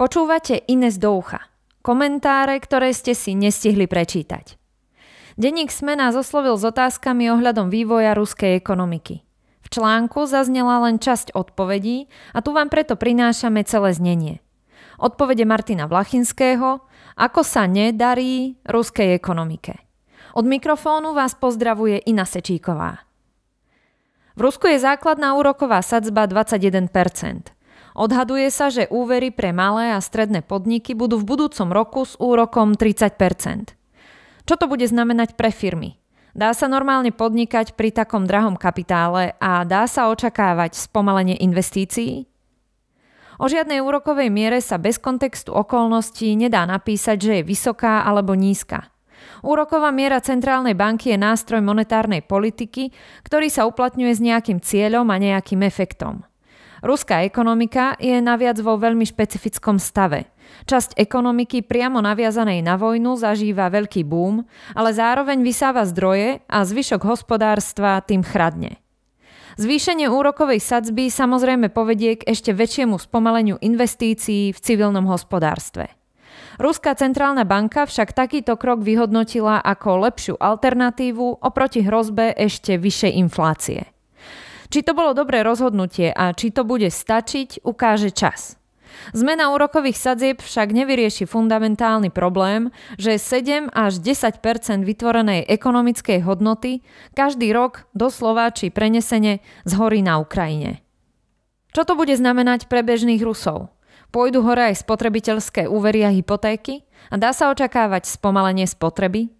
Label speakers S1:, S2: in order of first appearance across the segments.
S1: Počúvate Ines do ucha. Komentáre, ktoré ste si nestihli prečítať. Denník Sme nás oslovil s otázkami ohľadom vývoja ruskej ekonomiky. V článku zaznela len časť odpovedí a tu vám preto prinášame celé znenie. Odpovede Martina Vlachinského, ako sa nedarí ruskej ekonomike. Od mikrofónu vás pozdravuje Ina Sečíková. V Rusku je základná úroková sadzba 21 Odhaduje sa, že úvery pre malé a stredné podniky budú v budúcom roku s úrokom 30 Čo to bude znamenať pre firmy? Dá sa normálne podnikať pri takom drahom kapitále a dá sa očakávať spomalenie investícií? O žiadnej úrokovej miere sa bez kontextu okolností nedá napísať, že je vysoká alebo nízka. Úroková miera centrálnej banky je nástroj monetárnej politiky, ktorý sa uplatňuje s nejakým cieľom a nejakým efektom. Ruská ekonomika je naviac vo veľmi špecifickom stave. Časť ekonomiky priamo naviazanej na vojnu zažíva veľký boom, ale zároveň vysáva zdroje a zvyšok hospodárstva tým chradne. Zvýšenie úrokovej sadzby samozrejme povedie k ešte väčšiemu spomaleniu investícií v civilnom hospodárstve. Ruská centrálna banka však takýto krok vyhodnotila ako lepšiu alternatívu oproti hrozbe ešte vyššej inflácie. Či to bolo dobré rozhodnutie a či to bude stačiť, ukáže čas. Zmena úrokových sadzieb však nevyrieši fundamentálny problém, že 7 až 10 vytvorenej ekonomickej hodnoty každý rok doslova či prenesene zhorí na Ukrajine. Čo to bude znamenať pre bežných Rusov? Pôjdu hore aj spotrebiteľské úvery a hypotéky a dá sa očakávať spomalenie spotreby?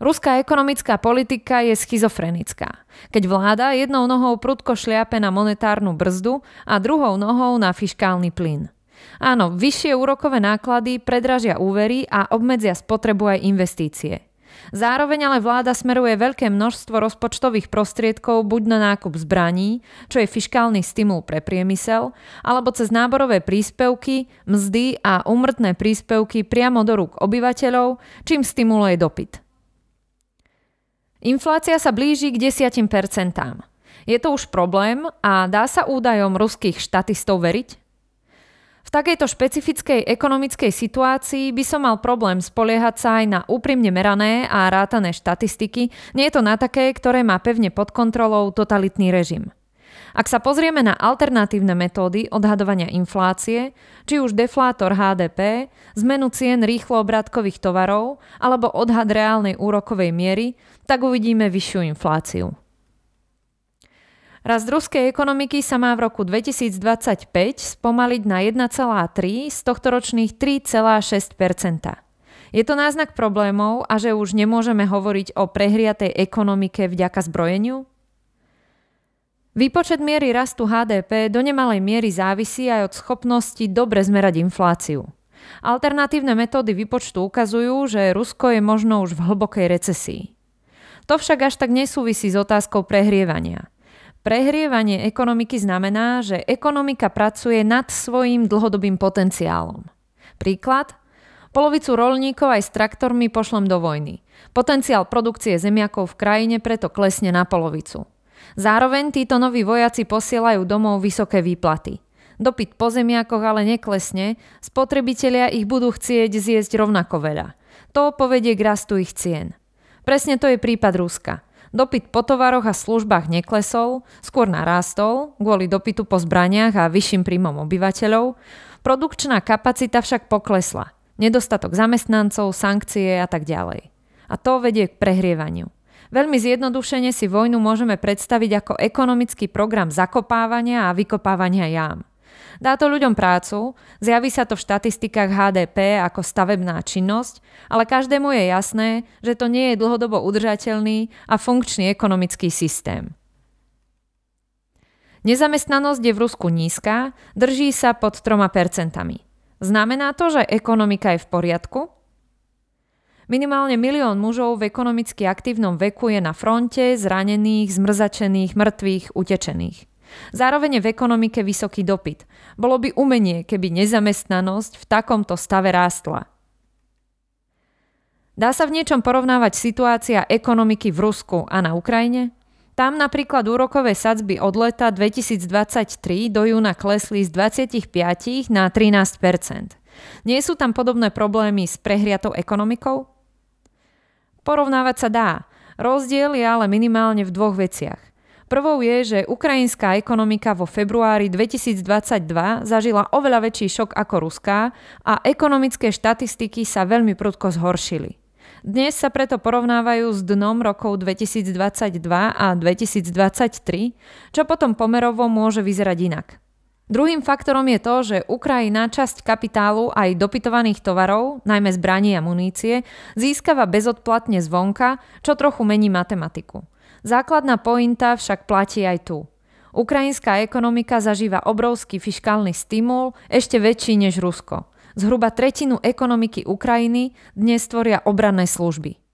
S1: Ruská ekonomická politika je schizofrenická. Keď vláda jednou nohou prudko šliape na monetárnu brzdu a druhou nohou na fiškálny plyn. Áno, vyššie úrokové náklady predražia úvery a obmedzia spotrebu aj investície. Zároveň ale vláda smeruje veľké množstvo rozpočtových prostriedkov buď na nákup zbraní, čo je fiškálny stimul pre priemysel, alebo cez náborové príspevky, mzdy a úmrtné príspevky priamo do rúk obyvateľov, čím stimuluje dopyt. Inflácia sa blíži k 10%. Je to už problém a dá sa údajom ruských štatistov veriť? V takejto špecifickej ekonomickej situácii by som mal problém spoliehať sa aj na úprimne merané a rátané štatistiky, nie je to na také, ktoré má pevne pod kontrolou totalitný režim. Ak sa pozrieme na alternatívne metódy odhadovania inflácie, či už deflátor HDP, zmenu cien rýchlo obratkových tovarov alebo odhad reálnej úrokovej miery, tak uvidíme vyššiu infláciu. Rast ruskej ekonomiky sa má v roku 2025 spomaliť na 1,3 z tohto ročných 3,6 Je to náznak problémov a že už nemôžeme hovoriť o prehriatej ekonomike vďaka zbrojeniu? Výpočet miery rastu HDP do nemalej miery závisí aj od schopnosti dobre zmerať infláciu. Alternatívne metódy výpočtu ukazujú, že Rusko je možno už v hlbokej recesii. To však až tak nesúvisí s otázkou prehrievania. Prehrievanie ekonomiky znamená, že ekonomika pracuje nad svojím dlhodobým potenciálom. Príklad? Polovicu rolníkov aj s traktormi pošlem do vojny. Potenciál produkcie zemiakov v krajine preto klesne na polovicu. Zároveň títo noví vojaci posielajú domov vysoké výplaty. Dopyt po zemiakoch ale neklesne, spotrebitelia ich budú chcieť zjesť rovnako veľa. To povedie k rastu ich cien. Presne to je prípad Ruska. Dopyt po tovaroch a službách neklesol, skôr narástol kvôli dopytu po zbraniach a vyšším príjmom obyvateľov. Produkčná kapacita však poklesla. Nedostatok zamestnancov, sankcie a tak ďalej. A to vedie k prehrievaniu. Veľmi zjednodušene si vojnu môžeme predstaviť ako ekonomický program zakopávania a vykopávania jám. Dá to ľuďom prácu, zjaví sa to v štatistikách HDP ako stavebná činnosť, ale každému je jasné, že to nie je dlhodobo udržateľný a funkčný ekonomický systém. Nezamestnanosť je v Rusku nízka, drží sa pod 3%. Znamená to, že ekonomika je v poriadku? Minimálne milión mužov v ekonomicky aktívnom veku je na fronte zranených, zmrzačených, mŕtvych, utečených. Zároveň je v ekonomike vysoký dopyt. Bolo by umenie, keby nezamestnanosť v takomto stave rástla. Dá sa v niečom porovnávať situácia ekonomiky v Rusku a na Ukrajine? Tam napríklad úrokové sadzby od leta 2023 do júna klesli z 25 na 13 Nie sú tam podobné problémy s prehriatou ekonomikou? Porovnávať sa dá. Rozdiel je ale minimálne v dvoch veciach. Prvou je, že ukrajinská ekonomika vo februári 2022 zažila oveľa väčší šok ako ruská a ekonomické štatistiky sa veľmi prudko zhoršili. Dnes sa preto porovnávajú s dnom rokov 2022 a 2023, čo potom pomerovo môže vyzerať inak. Druhým faktorom je to, že Ukrajina časť kapitálu aj dopytovaných tovarov, najmä zbraní a munície, získava bezodplatne zvonka, čo trochu mení matematiku. Základná pointa však platí aj tu. Ukrajinská ekonomika zažíva obrovský fiškálny stimul, ešte väčší než Rusko. Zhruba tretinu ekonomiky Ukrajiny dnes tvoria obranné služby –